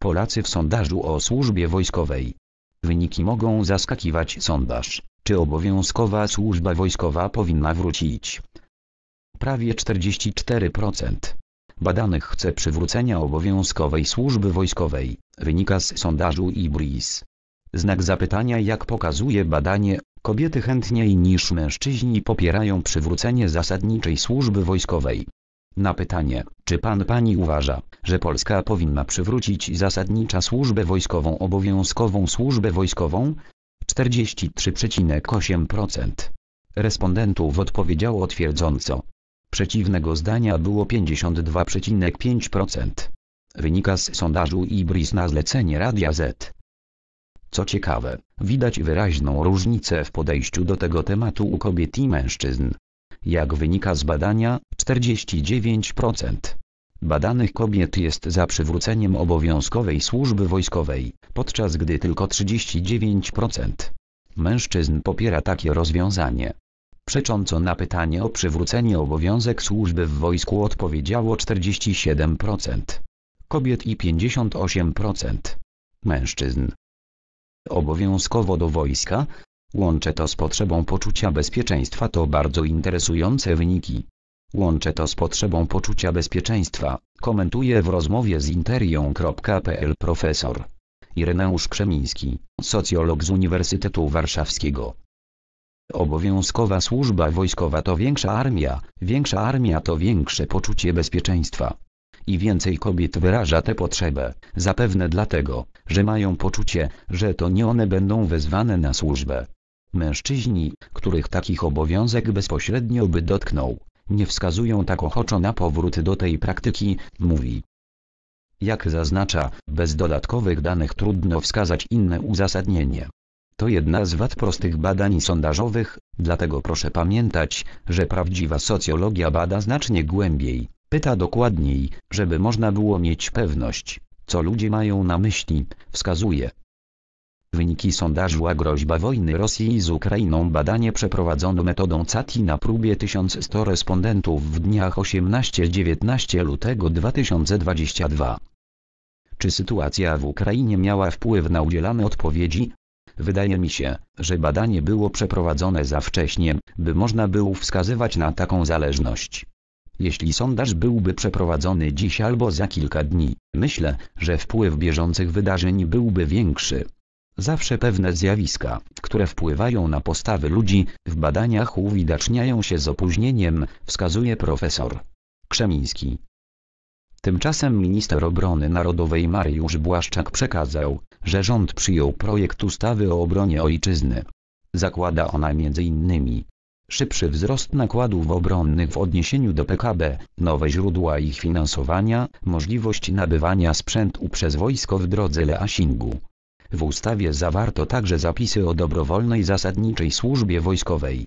Polacy w sondażu o służbie wojskowej. Wyniki mogą zaskakiwać sondaż, czy obowiązkowa służba wojskowa powinna wrócić. Prawie 44% badanych chce przywrócenia obowiązkowej służby wojskowej, wynika z sondażu IBRIS. Znak zapytania jak pokazuje badanie, kobiety chętniej niż mężczyźni popierają przywrócenie zasadniczej służby wojskowej. Na pytanie, czy pan pani uważa, że Polska powinna przywrócić zasadnicza służbę wojskową obowiązkową służbę wojskową? 43,8% respondentów odpowiedziało twierdząco. Przeciwnego zdania było 52,5%. Wynika z sondażu Ibris na zlecenie Radia Z. Co ciekawe, widać wyraźną różnicę w podejściu do tego tematu u kobiet i mężczyzn jak wynika z badania, 49% badanych kobiet jest za przywróceniem obowiązkowej służby wojskowej, podczas gdy tylko 39% mężczyzn popiera takie rozwiązanie. Przecząco na pytanie o przywrócenie obowiązek służby w wojsku odpowiedziało 47% kobiet i 58% mężczyzn. Obowiązkowo do wojska Łączę to z potrzebą poczucia bezpieczeństwa to bardzo interesujące wyniki. Łączę to z potrzebą poczucia bezpieczeństwa, komentuje w rozmowie z interią.pl profesor Ireneusz Krzemiński, socjolog z Uniwersytetu Warszawskiego. Obowiązkowa służba wojskowa to większa armia, większa armia to większe poczucie bezpieczeństwa. I więcej kobiet wyraża tę potrzebę, zapewne dlatego, że mają poczucie, że to nie one będą wezwane na służbę. Mężczyźni, których takich obowiązek bezpośrednio by dotknął, nie wskazują tak ochoczo na powrót do tej praktyki, mówi. Jak zaznacza, bez dodatkowych danych trudno wskazać inne uzasadnienie. To jedna z wad prostych badań sondażowych, dlatego proszę pamiętać, że prawdziwa socjologia bada znacznie głębiej, pyta dokładniej, żeby można było mieć pewność, co ludzie mają na myśli, wskazuje, Wyniki sondażu A groźba wojny Rosji z Ukrainą badanie przeprowadzono metodą CATI na próbie 1100 respondentów w dniach 18-19 lutego 2022. Czy sytuacja w Ukrainie miała wpływ na udzielane odpowiedzi? Wydaje mi się, że badanie było przeprowadzone za wcześnie, by można było wskazywać na taką zależność. Jeśli sondaż byłby przeprowadzony dziś albo za kilka dni, myślę, że wpływ bieżących wydarzeń byłby większy. Zawsze pewne zjawiska, które wpływają na postawy ludzi, w badaniach uwidaczniają się z opóźnieniem, wskazuje profesor Krzemiński. Tymczasem minister obrony narodowej Mariusz Błaszczak przekazał, że rząd przyjął projekt ustawy o obronie ojczyzny. Zakłada ona m.in. szybszy wzrost nakładów obronnych w odniesieniu do PKB, nowe źródła ich finansowania, możliwość nabywania sprzętu przez wojsko w drodze leasingu w ustawie zawarto także zapisy o dobrowolnej zasadniczej służbie wojskowej.